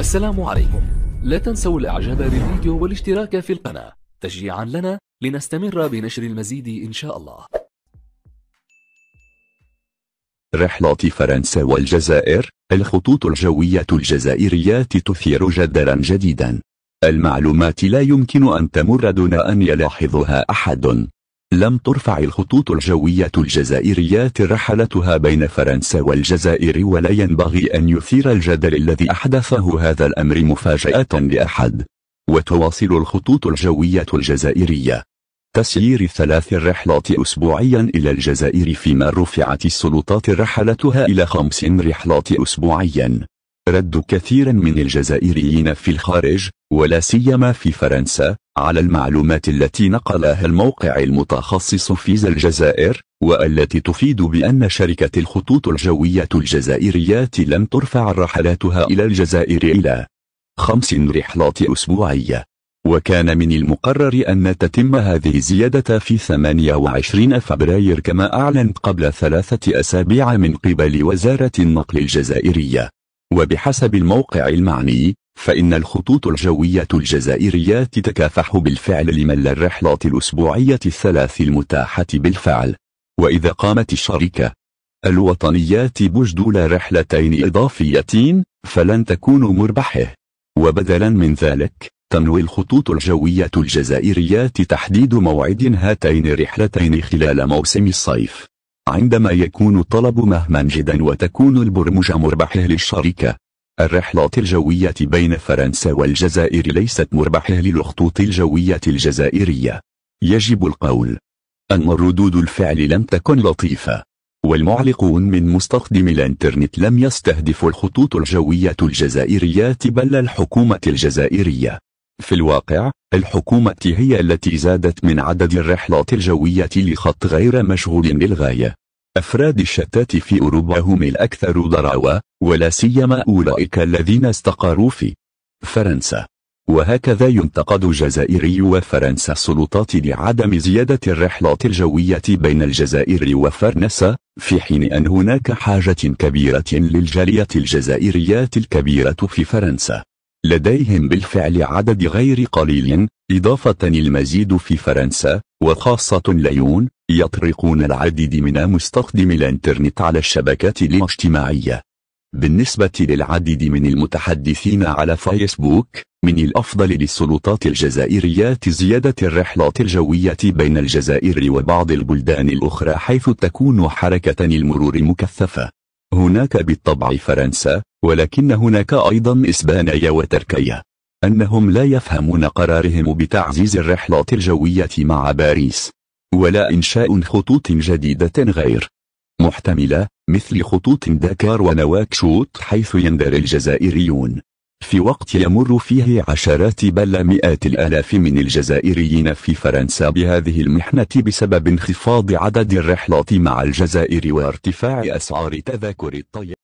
السلام عليكم لا تنسوا الاعجاب بالفيديو والاشتراك في القناة تشجيعا لنا لنستمر بنشر المزيد ان شاء الله رحلة فرنسا والجزائر الخطوط الجوية الجزائرية تثير جدلا جديدا المعلومات لا يمكن أن تمر دون أن يلاحظها أحد لم ترفع الخطوط الجوية الجزائرية رحلتها بين فرنسا والجزائر ولا ينبغي أن يثير الجدل الذي أحدثه هذا الأمر مفاجأة لأحد وتواصل الخطوط الجوية الجزائرية تسيير ثلاث رحلات أسبوعيا إلى الجزائر فيما رفعت السلطات رحلتها إلى خمس رحلات أسبوعيا رد كثير من الجزائريين في الخارج ولا سيما في فرنسا على المعلومات التي نقلها الموقع المتخصص في الجزائر والتي تفيد بأن شركة الخطوط الجوية الجزائرية لم ترفع رحلاتها إلى الجزائر إلى خمس رحلات أسبوعية وكان من المقرر أن تتم هذه الزيادة في 28 فبراير كما أعلنت قبل ثلاثة أسابيع من قبل وزارة النقل الجزائرية وبحسب الموقع المعني فإن الخطوط الجوية الجزائرية تتكافح بالفعل لمل الرحلات الأسبوعية الثلاث المتاحة بالفعل وإذا قامت الشركة الوطنيات بجدول رحلتين إضافيتين فلن تكون مربحه وبدلا من ذلك تنوي الخطوط الجوية الجزائرية تحديد موعد هاتين الرحلتين خلال موسم الصيف عندما يكون الطلب مهما جدا وتكون البرمجة مربحة للشركة الرحلات الجوية بين فرنسا والجزائر ليست مربحة للخطوط الجوية الجزائرية يجب القول أن ردود الفعل لم تكن لطيفة والمعلقون من مستخدمي الانترنت لم يستهدف الخطوط الجوية الجزائرية بل الحكومة الجزائرية في الواقع الحكومة هي التي زادت من عدد الرحلات الجوية لخط غير مشغول للغاية أفراد الشتات في أوروبا هم الأكثر ضراوة ولا سيما أولئك الذين استقروا في فرنسا وهكذا ينتقد الجزائري وفرنسا السلطات لعدم زيادة الرحلات الجوية بين الجزائر وفرنسا في حين أن هناك حاجة كبيرة للجالية الجزائريات الكبيرة في فرنسا لديهم بالفعل عدد غير قليل إضافة المزيد في فرنسا وخاصة ليون يطرقون العديد من مستخدمي الانترنت على الشبكات الاجتماعية بالنسبة للعديد من المتحدثين على فيسبوك من الأفضل للسلطات الجزائرية زيادة الرحلات الجوية بين الجزائر وبعض البلدان الأخرى حيث تكون حركة المرور مكثفة هناك بالطبع فرنسا ولكن هناك أيضا إسبانيا وتركيا أنهم لا يفهمون قرارهم بتعزيز الرحلات الجوية مع باريس ولا إنشاء خطوط جديدة غير محتملة مثل خطوط داكار ونواكشوط حيث يندر الجزائريون في وقت يمر فيه عشرات بل مئات الآلاف من الجزائريين في فرنسا بهذه المحنة بسبب انخفاض عدد الرحلات مع الجزائر وارتفاع أسعار تذاكر الطيران